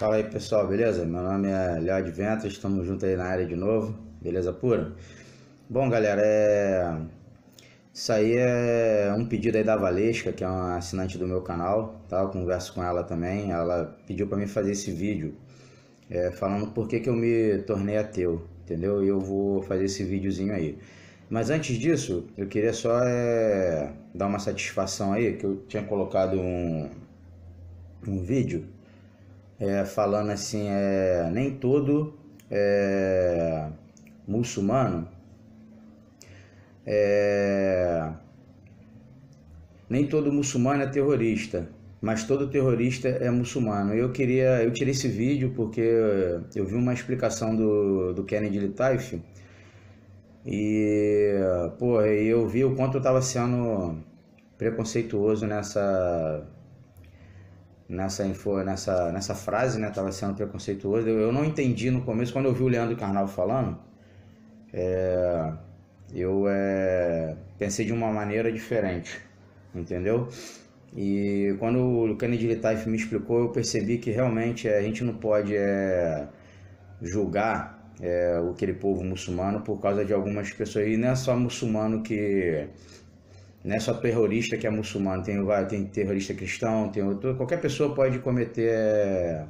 Fala aí pessoal, beleza? Meu nome é Léo de estamos juntos aí na área de novo, beleza pura? Bom galera, é... isso aí é um pedido aí da Valesca, que é uma assinante do meu canal, tá? Eu converso com ela também, ela pediu para mim fazer esse vídeo é, falando por que, que eu me tornei ateu, entendeu? E eu vou fazer esse videozinho aí. Mas antes disso, eu queria só é, dar uma satisfação aí, que eu tinha colocado um, um vídeo é, falando assim, é, nem todo é, muçulmano é, nem todo muçulmano é terrorista, mas todo terrorista é muçulmano. Eu queria, eu tirei esse vídeo porque eu vi uma explicação do, do Kennedy Litaif e pô, eu vi o quanto eu estava sendo preconceituoso nessa nessa, info, nessa, nessa frase, né? Tava sendo preconceituoso. Eu, eu não entendi no começo, quando eu vi o Leandro Carnal falando, é, eu é, pensei de uma maneira diferente, entendeu? E quando o Kennedy Litaif me explicou, eu percebi que realmente é, a gente não pode é, julgar é, aquele povo muçulmano por causa de algumas pessoas. E não é só muçulmano que, não é só terrorista que é muçulmano, tem, tem terrorista cristão, tem outro. Qualquer pessoa pode cometer.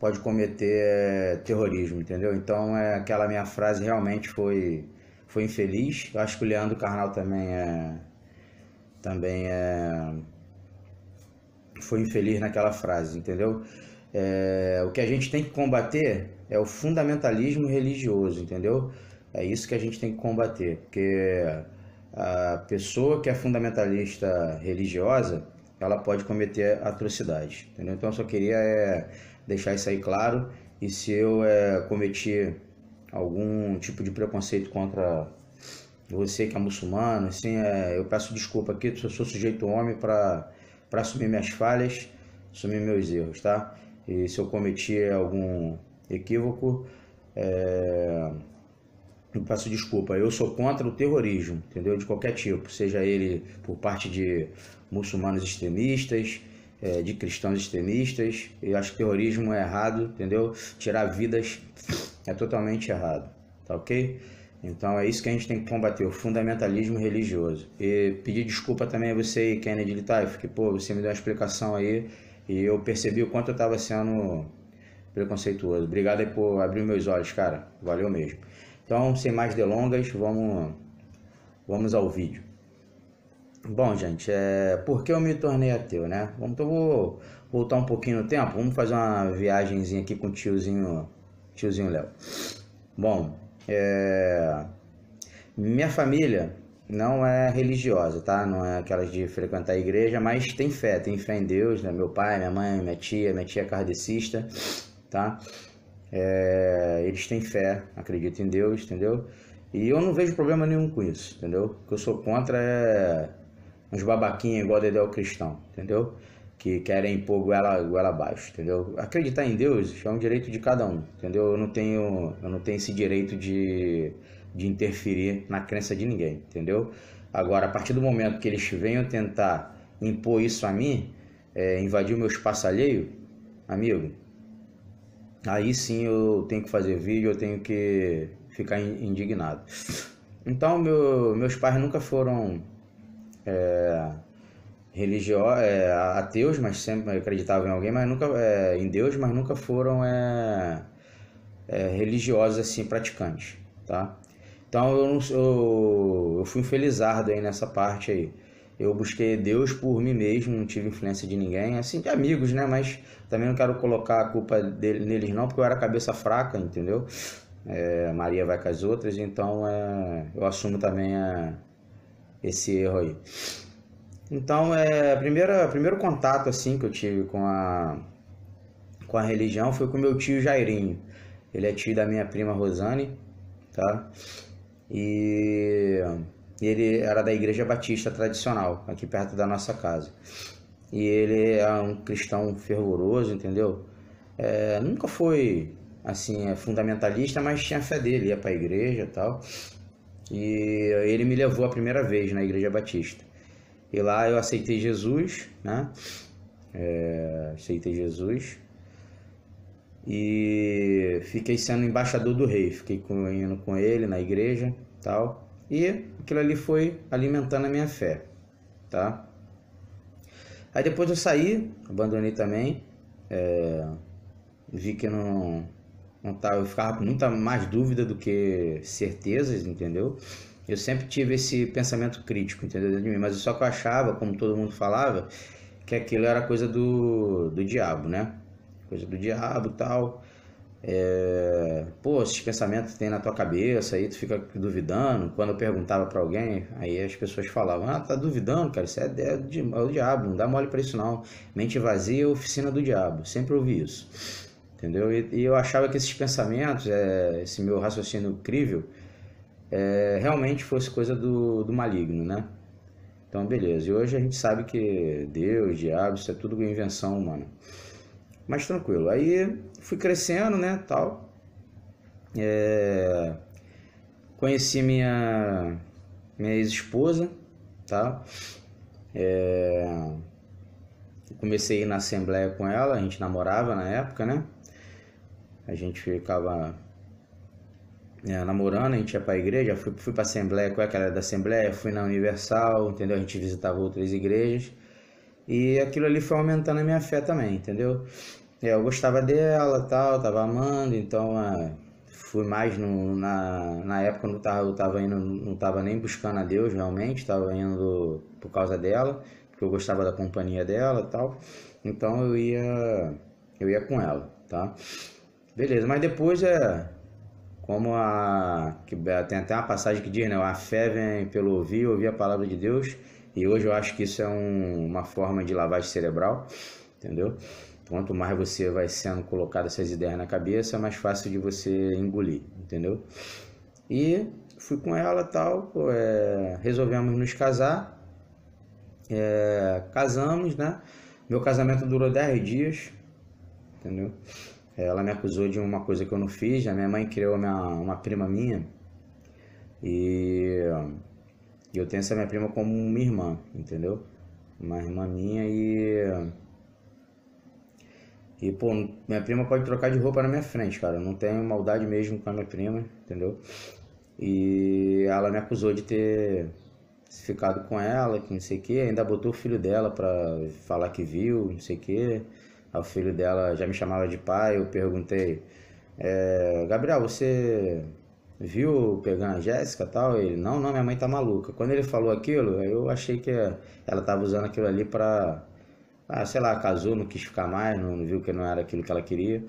Pode cometer terrorismo, entendeu? Então é, aquela minha frase realmente foi, foi infeliz. Eu acho que o Leandro Carnal também é. Também é. Foi infeliz naquela frase, entendeu? É, o que a gente tem que combater é o fundamentalismo religioso, entendeu? É isso que a gente tem que combater, porque a pessoa que é fundamentalista religiosa, ela pode cometer atrocidade entendeu? Então eu só queria é, deixar isso aí claro e se eu é, cometi algum tipo de preconceito contra você que é muçulmano, assim, é, eu peço desculpa aqui, eu sou sujeito homem para assumir minhas falhas, assumir meus erros, tá? E se eu cometi algum equívoco, é, eu peço desculpa, eu sou contra o terrorismo, entendeu? De qualquer tipo, seja ele por parte de muçulmanos extremistas, é, de cristãos extremistas. Eu acho que terrorismo é errado, entendeu? Tirar vidas é totalmente errado, tá ok? Então é isso que a gente tem que combater, o fundamentalismo religioso. E pedir desculpa também a você aí, Kennedy Litaif, que pô, você me deu uma explicação aí e eu percebi o quanto eu estava sendo preconceituoso. Obrigado aí por abrir meus olhos, cara. Valeu mesmo. Então, sem mais delongas, vamos, vamos ao vídeo. Bom, gente, é... por que eu me tornei ateu, né? Então, vou voltar um pouquinho no tempo, vamos fazer uma viagemzinha aqui com o tiozinho, tiozinho Léo. Bom, é... minha família não é religiosa, tá? Não é aquelas de frequentar a igreja, mas tem fé, tem fé em Deus, né? Meu pai, minha mãe, minha tia, minha tia é kardecista, tá? é, eles têm fé, acreditam em Deus, entendeu? E eu não vejo problema nenhum com isso, entendeu? O que eu sou contra é uns babaquinhos igual Dedéu Cristão, entendeu? Que querem impor goela, goela abaixo, entendeu? Acreditar em Deus é um direito de cada um, entendeu? Eu não tenho, eu não tenho esse direito de, de interferir na crença de ninguém, entendeu? Agora, a partir do momento que eles venham tentar impor isso a mim, é, invadir o meu espaço alheio, amigo, aí sim eu tenho que fazer vídeo, eu tenho que ficar indignado. Então, meu, meus pais nunca foram é, é, ateus, mas sempre acreditavam em alguém, mas nunca é, em Deus, mas nunca foram é, é religiosos assim, praticantes, tá? Então eu, eu, eu fui infelizardo aí nessa parte aí eu busquei Deus por mim mesmo, não tive influência de ninguém, assim, de amigos, né? Mas também não quero colocar a culpa dele, neles, não, porque eu era cabeça fraca, entendeu? É, Maria vai com as outras, então é, eu assumo também é, esse erro aí. Então, é, a primeira, primeiro contato assim que eu tive com a, com a religião foi com meu tio Jairinho. Ele é tio da minha prima Rosane, tá? E e ele era da Igreja Batista tradicional, aqui perto da nossa casa. E ele é um cristão fervoroso, entendeu? É, nunca foi assim é, fundamentalista, mas tinha fé dele, ia para a igreja e tal. E ele me levou a primeira vez na Igreja Batista. E lá eu aceitei Jesus, né? É, aceitei Jesus e fiquei sendo embaixador do rei. Fiquei com, indo com ele na igreja tal. E aquilo ali foi alimentando a minha fé, tá? Aí depois eu saí, abandonei também, é, vi que não, não tava, eu ficava com muita mais dúvida do que certezas, entendeu? Eu sempre tive esse pensamento crítico, entendeu? de mim, mas só que eu achava, como todo mundo falava, que aquilo era coisa do, do diabo, né? Coisa do diabo e tal. É, esses pensamentos que tem na tua cabeça, aí tu fica duvidando. Quando eu perguntava para alguém, aí as pessoas falavam, ah, tá duvidando, cara, isso é, é, é o diabo, não dá mole pra isso não. Mente vazia é oficina do diabo, sempre ouvi isso. Entendeu? E, e eu achava que esses pensamentos, é, esse meu raciocínio incrível, é, realmente fosse coisa do, do maligno, né? Então, beleza. E hoje a gente sabe que Deus, diabo, isso é tudo invenção humana. Mas tranquilo. Aí fui crescendo, né, tal. É, conheci minha, minha ex-esposa, tá? É, comecei a ir na Assembleia com ela, a gente namorava na época, né? A gente ficava é, namorando, a gente ia pra igreja, fui, fui pra Assembleia, qual é que da Assembleia? Fui na Universal, entendeu? A gente visitava outras igrejas. E aquilo ali foi aumentando a minha fé também, entendeu? É, eu gostava dela, tal, tava amando, então... É, fui mais no, na, na época eu não tava, eu tava indo, não tava nem buscando a Deus realmente, tava indo por causa dela, porque eu gostava da companhia dela e tal. Então eu ia eu ia com ela, tá? Beleza, mas depois é como a que tem até uma passagem que diz, né, a fé vem pelo ouvir, ouvir a palavra de Deus, e hoje eu acho que isso é um, uma forma de lavagem cerebral, entendeu? Quanto mais você vai sendo colocado essas ideias na cabeça, mais fácil de você engolir, entendeu? E fui com ela tal, pô, é, resolvemos nos casar, é, casamos, né? Meu casamento durou 10 dias, entendeu? É, ela me acusou de uma coisa que eu não fiz, a minha mãe criou minha, uma prima minha e eu tenho essa minha prima como minha irmã, entendeu? Uma irmã minha e e, pô, minha prima pode trocar de roupa na minha frente, cara. Eu não tenho maldade mesmo com a minha prima, entendeu? E ela me acusou de ter ficado com ela, que não sei o que, ainda botou o filho dela pra falar que viu, não sei o que. O filho dela já me chamava de pai, eu perguntei, é, Gabriel, você viu pegando a Jéssica tal? Ele, não, não, minha mãe tá maluca. Quando ele falou aquilo, eu achei que ela tava usando aquilo ali pra ah, sei lá, casou, não quis ficar mais, não viu que não era aquilo que ela queria,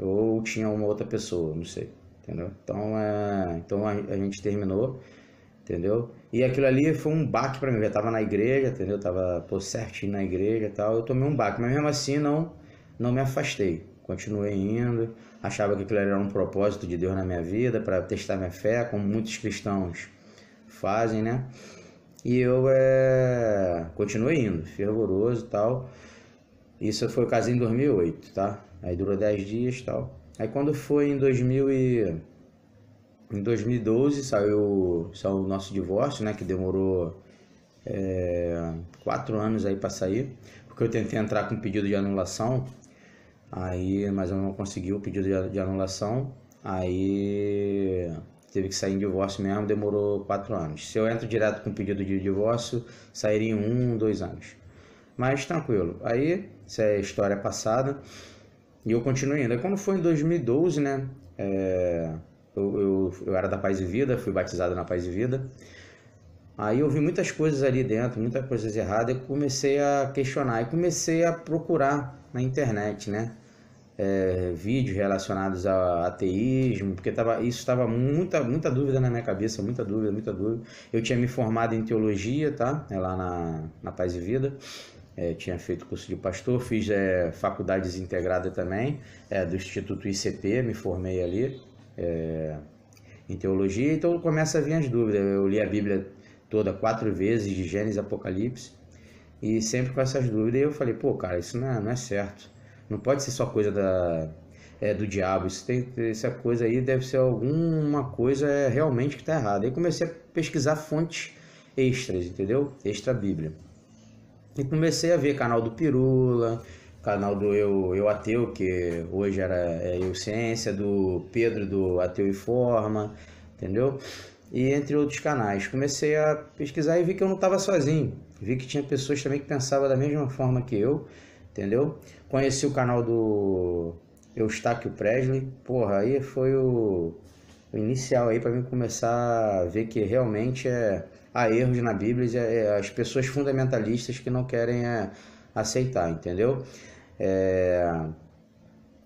ou tinha uma outra pessoa, não sei, entendeu? Então, é, então a, a gente terminou, entendeu? E aquilo ali foi um baque para mim, eu tava na igreja, entendeu? Eu tava pô, certinho na igreja e tal, eu tomei um baque, mas mesmo assim não, não me afastei, continuei indo, achava que aquilo era um propósito de Deus na minha vida, para testar minha fé, como muitos cristãos fazem, né? E eu é, eh, continuei indo, fervoroso e tal. Isso foi o caso em 2008, tá? Aí durou 10 dias e tal. Aí quando foi em 2000 e... Em 2012 saiu, saiu o nosso divórcio, né? Que demorou é, quatro anos aí para sair, porque eu tentei entrar com pedido de anulação, aí, mas eu não consegui o pedido de, de anulação, aí teve que sair em divórcio mesmo, demorou quatro anos. Se eu entro direto com pedido de divórcio, sairia em um, dois anos. Mas tranquilo. Aí, essa é a história passada. E eu continuo ainda. É quando foi em 2012, né? É, eu, eu, eu, era da Paz e Vida, fui batizado na Paz e Vida. Aí eu vi muitas coisas ali dentro, muitas coisas erradas. Eu comecei a questionar e comecei a procurar na internet, né? é, vídeos relacionados a ateísmo, porque tava, isso estava muita, muita dúvida na minha cabeça, muita dúvida, muita dúvida. Eu tinha me formado em teologia, tá? É lá na, na Paz e Vida. É, tinha feito curso de pastor, fiz é, faculdade desintegrada também, é, do Instituto ICT, me formei ali é, em teologia, então começa a vir as dúvidas. Eu li a Bíblia toda quatro vezes, de Gênesis Apocalipse, e sempre com essas dúvidas. E eu falei, pô, cara, isso não é, não é certo. Não pode ser só coisa da, é, do diabo. Isso tem, essa coisa aí deve ser alguma coisa realmente que está errada. Aí comecei a pesquisar fontes extras, entendeu? Extra Bíblia. E comecei a ver canal do Pirula, canal do Eu, eu Ateu, que hoje era é, Eu Ciência, do Pedro do Ateu e Forma, entendeu? E entre outros canais. Comecei a pesquisar e vi que eu não estava sozinho. Vi que tinha pessoas também que pensavam da mesma forma que eu entendeu? Conheci o canal do Eustáquio Presley, porra, aí foi o, o inicial aí para mim começar a ver que realmente é, há erros na Bíblia, e é, é as pessoas fundamentalistas que não querem é, aceitar, entendeu? É,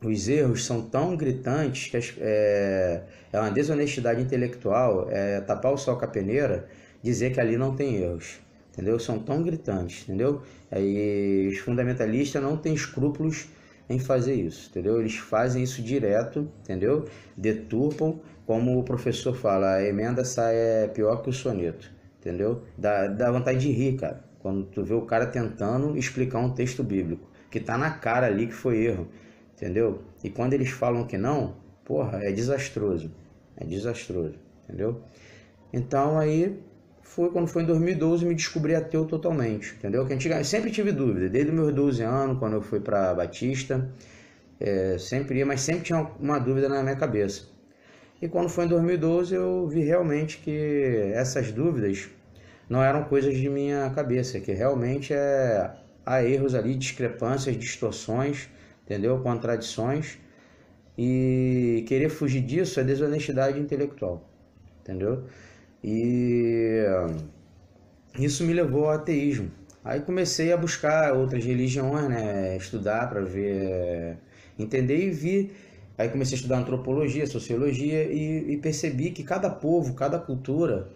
os erros são tão gritantes que as, é, é uma desonestidade intelectual, é tapar o sol com a peneira, dizer que ali não tem erros entendeu? São tão gritantes, entendeu? Aí os fundamentalistas não têm escrúpulos em fazer isso, entendeu? Eles fazem isso direto, entendeu? Deturpam, como o professor fala, a emenda sai é pior que o soneto, entendeu? Dá, dá vontade de rir, cara, quando tu vê o cara tentando explicar um texto bíblico, que tá na cara ali que foi erro, entendeu? E quando eles falam que não, porra, é desastroso, é desastroso, entendeu? Então aí foi quando foi em 2012 me descobri ateu totalmente, entendeu? Que antiga, sempre tive dúvida, desde meus 12 anos, quando eu fui para Batista, é, sempre ia, mas sempre tinha uma dúvida na minha cabeça. E quando foi em 2012 eu vi realmente que essas dúvidas não eram coisas de minha cabeça, que realmente é, há erros ali, discrepâncias, distorções, entendeu? Contradições. E querer fugir disso é desonestidade intelectual, entendeu? E isso me levou ao ateísmo. Aí comecei a buscar outras religiões, né? Estudar para ver, entender e vi. Aí comecei a estudar antropologia, sociologia e, e percebi que cada povo, cada cultura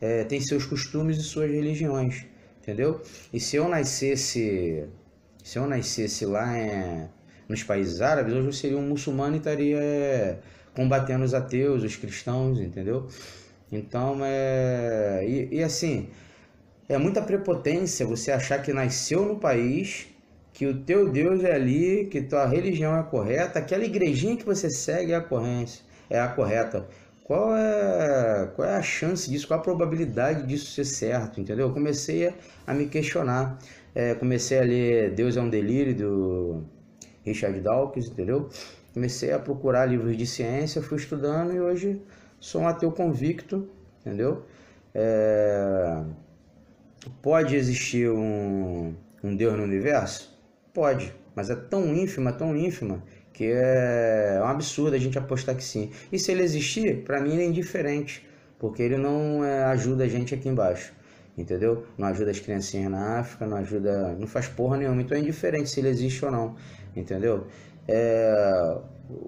é, tem seus costumes e suas religiões, entendeu? E se eu nascesse, se eu nascesse lá é, nos países árabes, hoje eu seria um muçulmano e estaria é, combatendo os ateus, os cristãos, entendeu? Então é. E, e assim, é muita prepotência você achar que nasceu no país, que o teu Deus é ali, que tua religião é correta, aquela igrejinha que você segue é a corrente, é a correta. Qual é, qual é a chance disso? Qual a probabilidade disso ser certo? Entendeu? Eu comecei a, a me questionar. É, comecei a ler Deus é um Delírio do Richard Dawkins, entendeu? Comecei a procurar livros de ciência, fui estudando e hoje Sou um ateu convicto, entendeu? É... Pode existir um, um Deus no universo? Pode, mas é tão ínfima, tão ínfima, que é, é um absurdo a gente apostar que sim. E se ele existir, para mim ele é indiferente, porque ele não é, ajuda a gente aqui embaixo, entendeu? Não ajuda as criancinhas na África, não ajuda, não faz porra nenhuma, então é indiferente se ele existe ou não, entendeu? É,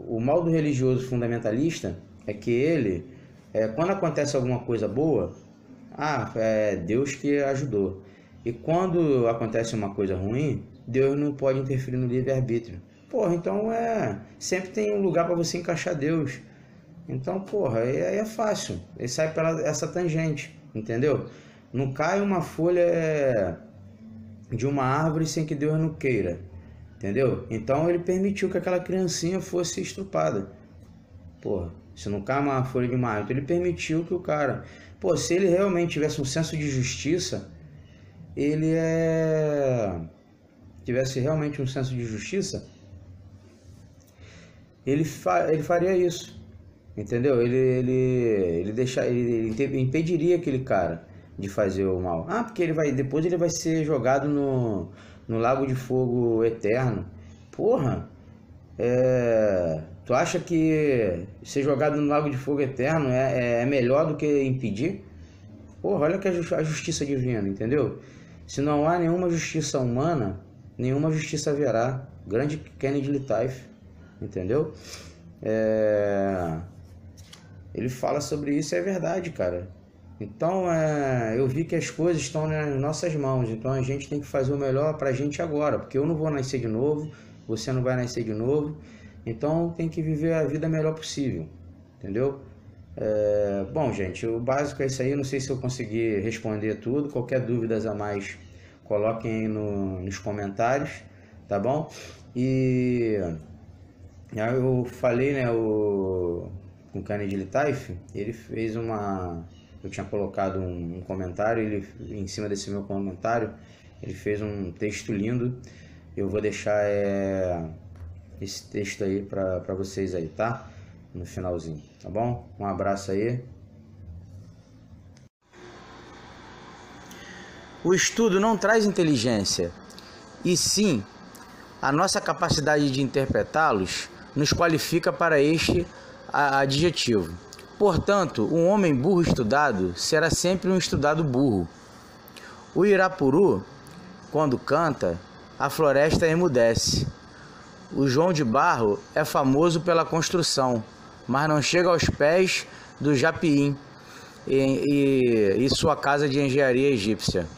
o mal do religioso fundamentalista é que ele, é, quando acontece alguma coisa boa, ah, é Deus que ajudou. E quando acontece uma coisa ruim, Deus não pode interferir no livre-arbítrio. Porra, então é. Sempre tem um lugar para você encaixar Deus. Então, porra, aí é, é fácil. Ele sai pela essa tangente, entendeu? Não cai uma folha é, de uma árvore sem que Deus não queira, entendeu? Então ele permitiu que aquela criancinha fosse estrupada. Porra, se não cama a folha de maio. Então ele permitiu que o cara, pô, se ele realmente tivesse um senso de justiça, ele é tivesse realmente um senso de justiça, ele, fa... ele faria isso. Entendeu? Ele ele ele deixa ele, ele impediria aquele cara de fazer o mal. Ah, porque ele vai depois ele vai ser jogado no no lago de fogo eterno. Porra, é Tu acha que ser jogado no Lago de Fogo Eterno é, é, é melhor do que impedir? Porra, olha que a, justi a justiça divina, entendeu? Se não há nenhuma justiça humana, nenhuma justiça haverá. Grande Kennedy Litaif, entendeu? É... Ele fala sobre isso é verdade, cara. Então, é... eu vi que as coisas estão nas nossas mãos, então a gente tem que fazer o melhor pra gente agora, porque eu não vou nascer de novo, você não vai nascer de novo. Então tem que viver a vida melhor possível, entendeu? É, bom, gente, o básico é isso aí. Não sei se eu consegui responder tudo. Qualquer dúvidas a mais, coloquem aí no, nos comentários, tá bom? E eu falei, né, o, o Kennedy Taif, ele fez uma. Eu tinha colocado um, um comentário, ele em cima desse meu comentário, ele fez um texto lindo. Eu vou deixar. É, esse texto aí para vocês aí, tá? No finalzinho, tá bom? Um abraço aí. O estudo não traz inteligência, e sim a nossa capacidade de interpretá-los nos qualifica para este adjetivo. Portanto, um homem burro estudado será sempre um estudado burro. O Irapuru, quando canta, a floresta emudece. O João de Barro é famoso pela construção, mas não chega aos pés do Japiim e, e, e sua casa de engenharia egípcia.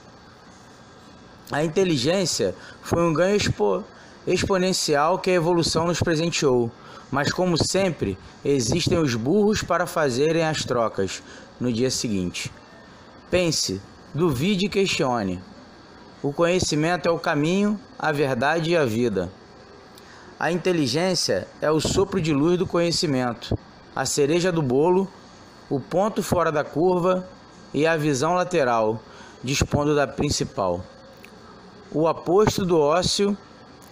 A inteligência foi um ganho expo, exponencial que a evolução nos presenteou, mas como sempre, existem os burros para fazerem as trocas no dia seguinte. Pense, duvide e questione. O conhecimento é o caminho, a verdade e a vida. A inteligência é o sopro de luz do conhecimento, a cereja do bolo, o ponto fora da curva e a visão lateral, dispondo da principal. O aposto do ócio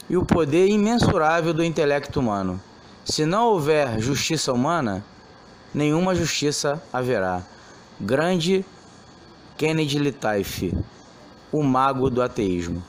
e o poder imensurável do intelecto humano. Se não houver justiça humana, nenhuma justiça haverá. Grande Kennedy Litaife, o mago do ateísmo.